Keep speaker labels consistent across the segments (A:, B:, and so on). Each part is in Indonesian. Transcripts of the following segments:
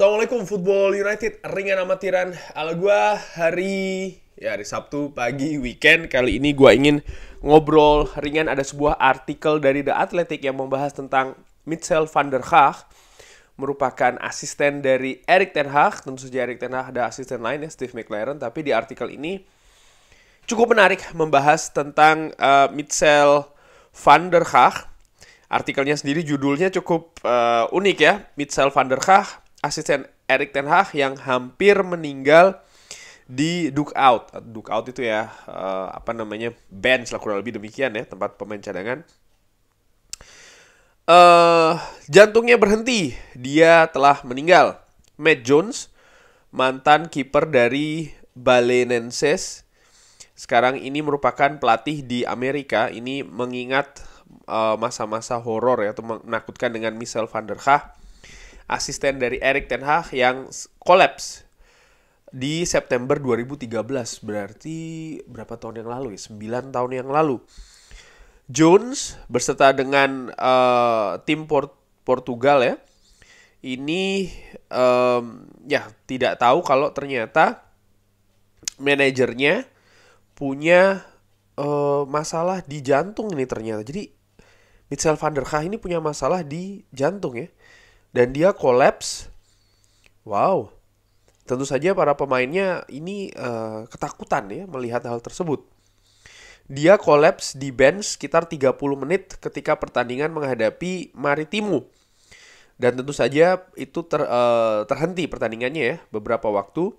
A: Assalamualaikum Football United Ringan amatiran Ala gue hari Ya hari Sabtu pagi weekend Kali ini gue ingin ngobrol ringan Ada sebuah artikel dari The Athletic Yang membahas tentang Mitchell van der Haag merupakan asisten dari Erik Ten Hag. Tentu saja Erik Ten Hag ada asisten lain ya, Steve McLaren. Tapi di artikel ini cukup menarik membahas tentang uh, eh, Mitchell van der Haag Artikelnya sendiri judulnya cukup uh, unik ya. Mitchell van der Haag asisten Erik Ten Hag yang hampir meninggal di Duke Out. Duke Out itu ya uh, apa namanya bench lah kurang lebih demikian ya tempat pemain cadangan. Uh, jantungnya berhenti, dia telah meninggal. Matt Jones, mantan kiper dari Balenenses, sekarang ini merupakan pelatih di Amerika. Ini mengingat eh, masa-masa uh, horor ya, atau menakutkan dengan Michel Van Der Gaag asisten dari Erik Ten Hag yang kolaps di September 2013 berarti berapa tahun yang lalu ya 9 tahun yang lalu Jones berserta dengan uh, tim Port Portugal ya ini um, ya tidak tahu kalau ternyata manajernya punya uh, masalah di jantung ini ternyata jadi Mitchell van der Kha ini punya masalah di jantung ya dan dia kolaps. Wow. Tentu saja para pemainnya ini uh, ketakutan ya melihat hal tersebut. Dia kolaps di bench sekitar 30 menit ketika pertandingan menghadapi Maritimo. Dan tentu saja itu ter, uh, terhenti pertandingannya ya beberapa waktu.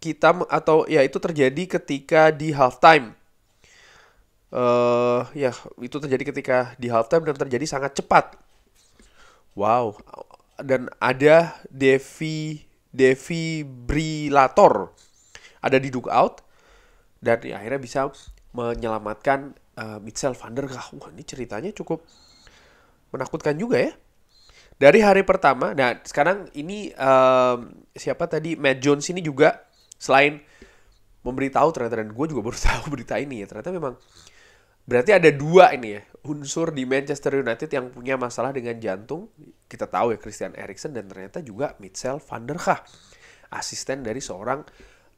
A: kita atau ya itu terjadi ketika di halftime. Uh, ya itu terjadi ketika di halftime dan terjadi sangat cepat Wow. Dan ada Devi Devi Brilator ada di dugout dan ya, akhirnya bisa menyelamatkan uh, eh, Mitchell van der Gaal. Wah, ini ceritanya cukup menakutkan juga ya. Dari hari pertama, nah sekarang ini um, siapa tadi Matt Jones ini juga selain memberitahu ternyata dan gue juga baru tahu berita ini ya ternyata memang Berarti ada dua ini ya unsur di Manchester United yang punya masalah dengan jantung. Kita tahu ya Christian Eriksen dan ternyata juga Mitchell van der Gaag, asisten dari seorang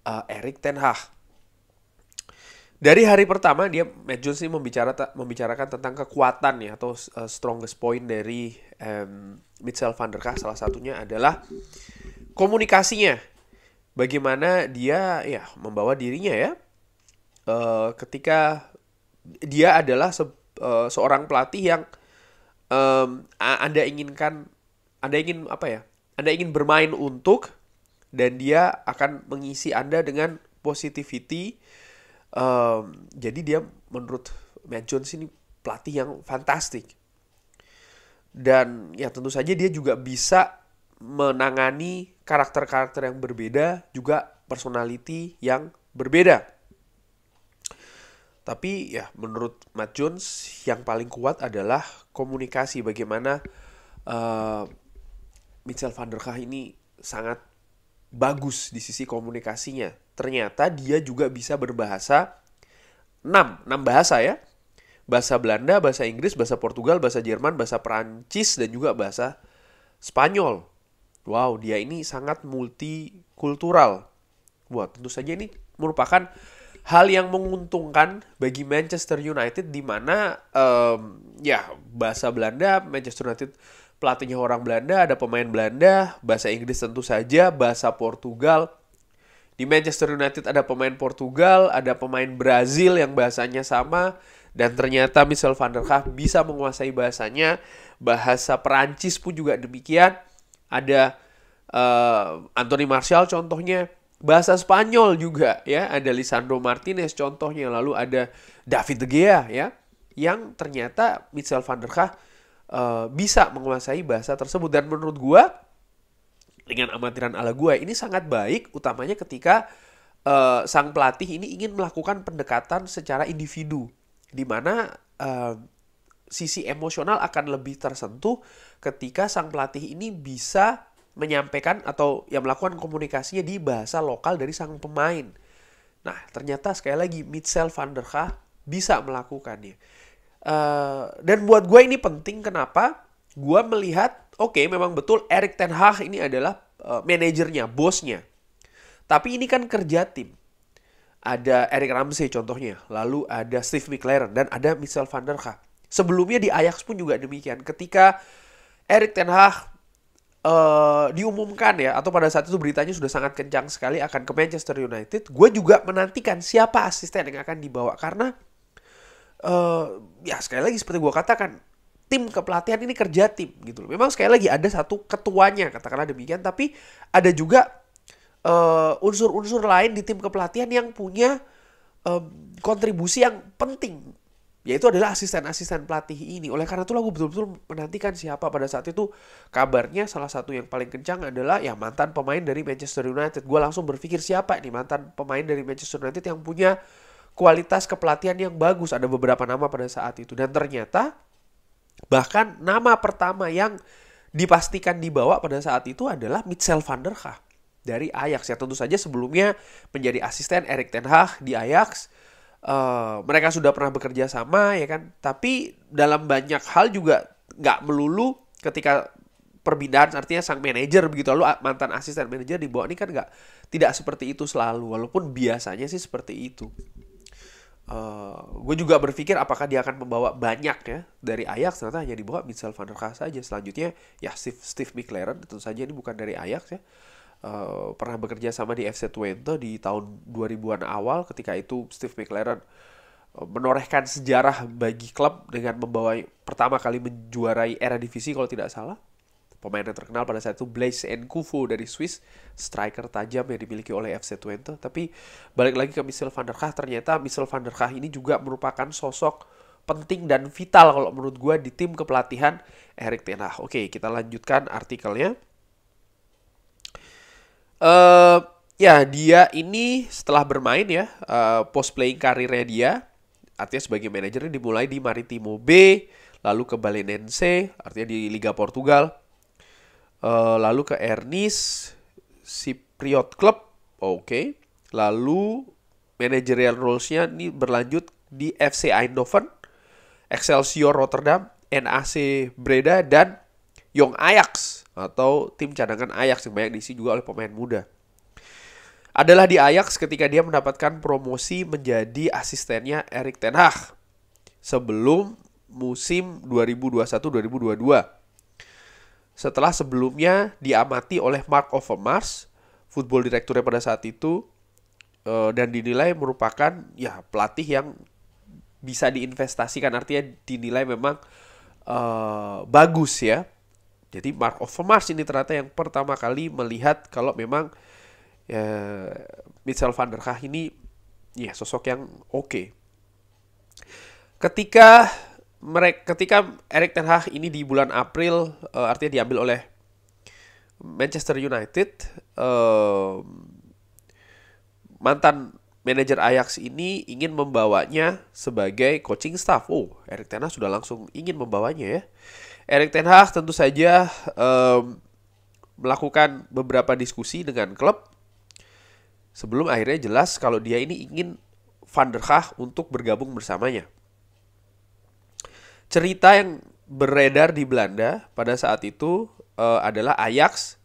A: uh, Erik ten Hag. Dari hari pertama dia Matt Jones ini membicara, membicarakan tentang kekuatan ya atau eh, strongest point dari um, Mitchell van der Gaag salah satunya adalah komunikasinya. Bagaimana dia ya membawa dirinya ya uh, ketika dia adalah se uh, seorang pelatih yang um, Anda inginkan Anda ingin apa ya? Anda ingin bermain untuk dan dia akan mengisi Anda dengan positivity. Um, jadi dia menurut Matt Jones ini pelatih yang fantastik. Dan ya tentu saja dia juga bisa menangani karakter-karakter yang berbeda, juga personality yang berbeda. Tapi ya menurut Matt Jones yang paling kuat adalah komunikasi bagaimana uh, eh, Mitchell van der Kah ini sangat bagus di sisi komunikasinya. Ternyata dia juga bisa berbahasa 6, 6 bahasa ya. Bahasa Belanda, bahasa Inggris, bahasa Portugal, bahasa Jerman, bahasa Perancis dan juga bahasa Spanyol. Wow, dia ini sangat multikultural. Wah, tentu saja ini merupakan hal yang menguntungkan bagi Manchester United di mana um, ya bahasa Belanda Manchester United pelatihnya orang Belanda, ada pemain Belanda, bahasa Inggris tentu saja, bahasa Portugal. Di Manchester United ada pemain Portugal, ada pemain Brazil yang bahasanya sama dan ternyata Michel van der Gaag bisa menguasai bahasanya. Bahasa Perancis pun juga demikian. Ada uh, Anthony Martial contohnya bahasa Spanyol juga ya ada Lisandro Martinez contohnya lalu ada David De Gea ya yang ternyata Michel van der Gaag uh, eh, bisa menguasai bahasa tersebut dan menurut gua dengan amatiran ala gua ini sangat baik utamanya ketika uh, sang pelatih ini ingin melakukan pendekatan secara individu di mana uh, sisi emosional akan lebih tersentuh ketika sang pelatih ini bisa menyampaikan atau yang melakukan komunikasinya di bahasa lokal dari sang pemain. Nah, ternyata sekali lagi Mitchell van der Kha bisa melakukannya. Uh, dan buat gue ini penting kenapa? Gue melihat, oke okay, memang betul Eric Ten Hag ini adalah uh, manajernya, bosnya. Tapi ini kan kerja tim. Ada Eric Ramsey contohnya, lalu ada Steve McLaren, dan ada Michel van der Kha. Sebelumnya di Ajax pun juga demikian. Ketika Eric Ten Hag uh, diumumkan ya atau pada saat itu beritanya sudah sangat kencang sekali akan ke Manchester United. Gue juga menantikan siapa asisten yang akan dibawa karena uh, ya sekali lagi seperti gue katakan tim kepelatihan ini kerja tim gitu loh. Memang sekali lagi ada satu ketuanya katakanlah demikian tapi ada juga eh, unsur-unsur uh, lain di tim kepelatihan yang punya uh, kontribusi yang penting yaitu adalah asisten-asisten pelatih ini. Oleh karena itu, gue betul-betul menantikan siapa pada saat itu kabarnya salah satu yang paling kencang adalah ya mantan pemain dari Manchester United. Gue langsung berpikir siapa ini mantan pemain dari Manchester United yang punya kualitas kepelatihan yang bagus. Ada beberapa nama pada saat itu dan ternyata bahkan nama pertama yang dipastikan dibawa pada saat itu adalah Mitchell van der Gaag dari Ajax ya tentu saja sebelumnya menjadi asisten Erik ten Hag di Ajax uh, mereka sudah pernah bekerja sama ya kan tapi dalam banyak hal juga nggak melulu ketika perbedaan artinya sang manajer begitu lalu mantan asisten manajer dibawa ini kan nggak tidak seperti itu selalu walaupun biasanya sih seperti itu uh, eh, gue juga berpikir apakah dia akan membawa banyak ya dari Ajax ternyata hanya dibawa Mitchell van der Kaas saja selanjutnya ya Steve Steve McLaren tentu saja ini bukan dari Ajax ya uh, pernah bekerja sama di FC Twente di tahun 2000-an awal ketika itu Steve McLaren eh, menorehkan sejarah bagi klub dengan membawa pertama kali menjuarai era divisi kalau tidak salah. Pemain yang terkenal pada saat itu Blaise Nkufu dari Swiss, striker tajam yang dimiliki oleh FC Twente. Tapi balik lagi ke Michel van der Kaa ternyata Michel van der Kaa ini juga merupakan sosok penting dan vital kalau menurut gue di tim kepelatihan Erik Ten Hag. Oke, kita lanjutkan artikelnya uh, ya dia ini setelah bermain ya uh, eh, post playing karirnya dia artinya sebagai manajernya dimulai di Maritimo B lalu ke Balenense artinya di Liga Portugal uh, lalu ke Ernis Cypriot Club oke okay. lalu manajerial rolesnya ini berlanjut di FC Eindhoven Excelsior Rotterdam NAC Breda dan Young Ajax atau tim cadangan Ajax yang banyak diisi juga oleh pemain muda. Adalah di Ajax ketika dia mendapatkan promosi menjadi asistennya Erik Ten Hag sebelum musim 2021-2022. Setelah sebelumnya diamati oleh Mark Overmars, football direkturnya pada saat itu eh, dan dinilai merupakan ya pelatih yang bisa diinvestasikan artinya dinilai memang uh, bagus ya jadi Mark of Mars ini ternyata yang pertama kali melihat kalau memang ya, Mitchell van der Kah ini ya sosok yang oke. Okay. Ketika mereka ketika Erik ten Hag ini di bulan April uh, artinya diambil oleh Manchester United uh, mantan manajer Ajax ini ingin membawanya sebagai coaching staff. Oh, Erik ten Hag sudah langsung ingin membawanya ya Erik Ten Hag tentu saja um, melakukan beberapa diskusi dengan klub sebelum akhirnya jelas kalau dia ini ingin Van der Hag untuk bergabung bersamanya. Cerita yang beredar di Belanda pada saat itu uh, adalah Ajax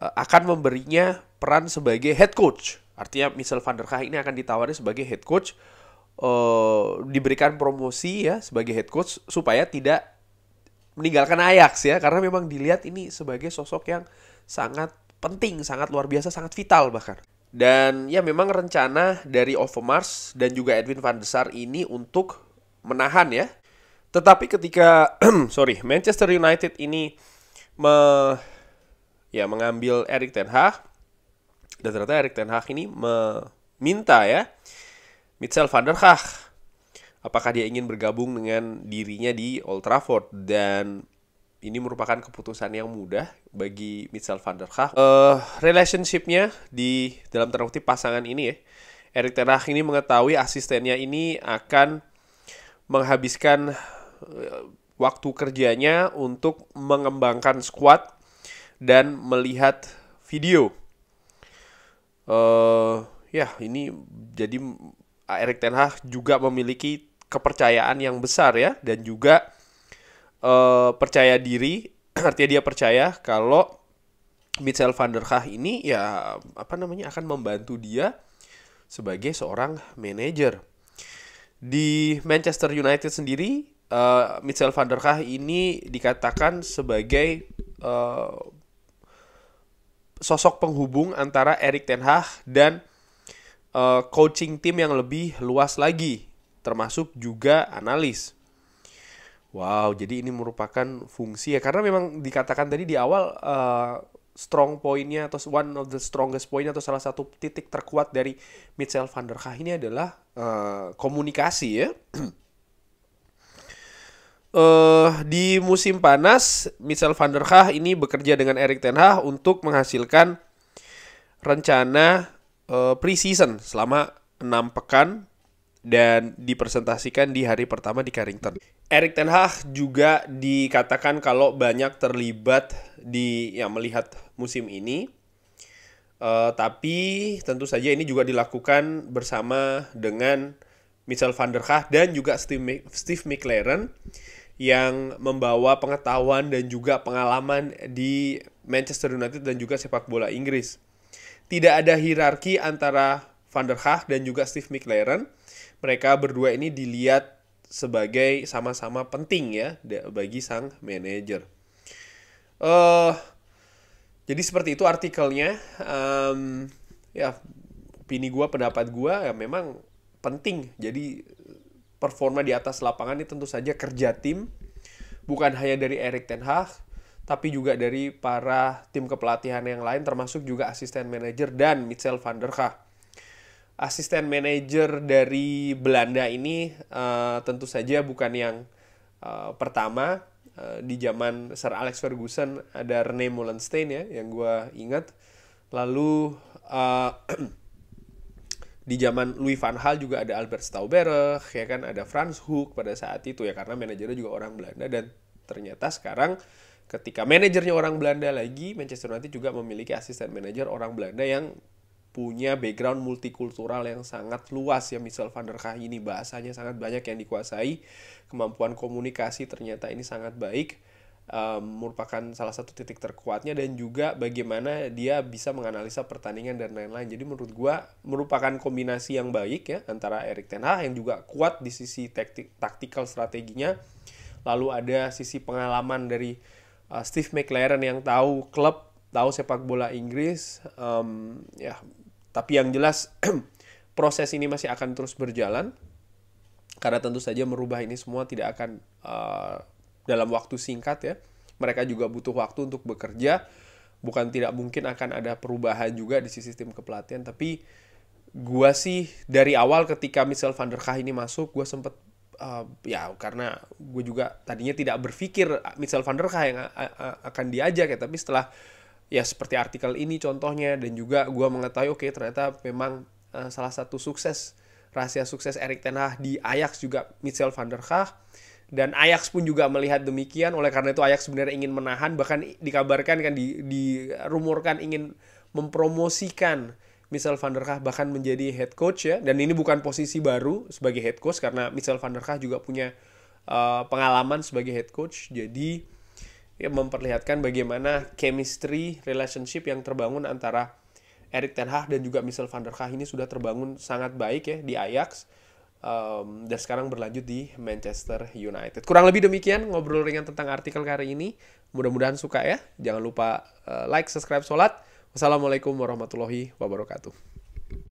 A: uh, akan memberinya peran sebagai head coach. Artinya Michel van der Gaag ini akan ditawari sebagai head coach uh, diberikan promosi ya sebagai head coach supaya tidak meninggalkan Ajax ya karena memang dilihat ini sebagai sosok yang sangat penting, sangat luar biasa, sangat vital bahkan. Dan ya memang rencana dari Overmars dan juga Edwin van der Sar ini untuk menahan ya. Tetapi ketika sorry Manchester United ini me, ya mengambil Erik ten Hag dan ternyata Erik ten Hag ini meminta ya Mitchell van der Hag apakah dia ingin bergabung dengan dirinya di Old Trafford dan ini merupakan keputusan yang mudah bagi Mitchell van der Gaag. Uh, eh, relationshipnya di dalam tanda pasangan ini ya, Erik Ten Hag ini mengetahui asistennya ini akan menghabiskan eh, waktu kerjanya untuk mengembangkan squad dan melihat video. Uh, ya ini jadi Erik Ten Hag juga memiliki kepercayaan yang besar ya dan juga uh, percaya diri artinya dia percaya kalau Mitchell van der Kah ini ya apa namanya akan membantu dia sebagai seorang manajer di Manchester United sendiri uh, eh, Mitchell van der Kah ini dikatakan sebagai uh, sosok penghubung antara Erik ten Hag dan uh, coaching tim yang lebih luas lagi termasuk juga analis. Wow, jadi ini merupakan fungsi ya karena memang dikatakan tadi di awal uh, strong pointnya atau one of the strongest point atau salah satu titik terkuat dari Mitchell van der Kah ini adalah uh, komunikasi ya. Uh, di musim panas, Michel van der Kah ini bekerja dengan Erik Ten Hag untuk menghasilkan rencana uh, pre-season selama 6 pekan dan dipresentasikan di hari pertama di Carrington. Erik Ten Hag juga dikatakan kalau banyak terlibat di yang melihat musim ini. Uh, tapi tentu saja ini juga dilakukan bersama dengan Michel van der Gaag dan juga Steve, McLaren yang membawa pengetahuan dan juga pengalaman di Manchester United dan juga sepak bola Inggris. Tidak ada hierarki antara Van der Gaag dan juga Steve McLaren mereka berdua ini dilihat sebagai sama-sama penting ya bagi sang manajer. Uh, jadi seperti itu artikelnya. Um, ya opini gue, pendapat gue ya memang penting. Jadi performa di atas lapangan ini tentu saja kerja tim, bukan hanya dari Erik Ten Hag, tapi juga dari para tim kepelatihan yang lain, termasuk juga asisten manajer dan Mitchell van der Gaag asisten manajer dari Belanda ini uh, tentu saja bukan yang uh, pertama uh, di zaman Sir Alex Ferguson ada Rene Molenstein ya yang gue ingat lalu uh, di zaman Louis van Hal juga ada Albert Stauberer ya kan ada Franz Hook pada saat itu ya karena manajernya juga orang Belanda dan ternyata sekarang ketika manajernya orang Belanda lagi Manchester United juga memiliki asisten manajer orang Belanda yang punya background multikultural yang sangat luas ya misal Van der Kah ini bahasanya sangat banyak yang dikuasai kemampuan komunikasi ternyata ini sangat baik um, merupakan salah satu titik terkuatnya dan juga bagaimana dia bisa menganalisa pertandingan dan lain-lain jadi menurut gua merupakan kombinasi yang baik ya antara Erik Ten Hag yang juga kuat di sisi taktikal strateginya lalu ada sisi pengalaman dari uh, Steve McLaren yang tahu klub tahu sepak bola Inggris um, ya tapi yang jelas proses ini masih akan terus berjalan karena tentu saja merubah ini semua tidak akan uh, dalam waktu singkat ya. Mereka juga butuh waktu untuk bekerja. Bukan tidak mungkin akan ada perubahan juga di sistem kepelatihan, tapi gua sih dari awal ketika Michel van der Kah ini masuk, gua sempat uh, eh, ya karena gue juga tadinya tidak berpikir Michel van der Kah yang akan diajak ya, tapi setelah ya seperti artikel ini contohnya dan juga gue mengetahui oke okay, ternyata memang uh, salah satu sukses rahasia sukses Erik Ten Hag di Ajax juga Michel van der Gaag dan Ajax pun juga melihat demikian oleh karena itu Ajax sebenarnya ingin menahan bahkan dikabarkan kan di, di dirumorkan ingin mempromosikan Michel van der Gaag bahkan menjadi head coach ya dan ini bukan posisi baru sebagai head coach karena Michel van der Gaag juga punya uh, pengalaman sebagai head coach jadi ya, memperlihatkan bagaimana chemistry relationship yang terbangun antara Erik ten Hag dan juga Michel van der Gaag ini sudah terbangun sangat baik ya di Ajax um, dan sekarang berlanjut di Manchester United. Kurang lebih demikian ngobrol ringan tentang artikel kali ini. Mudah-mudahan suka ya. Jangan lupa uh, like, subscribe, sholat. Wassalamualaikum warahmatullahi wabarakatuh.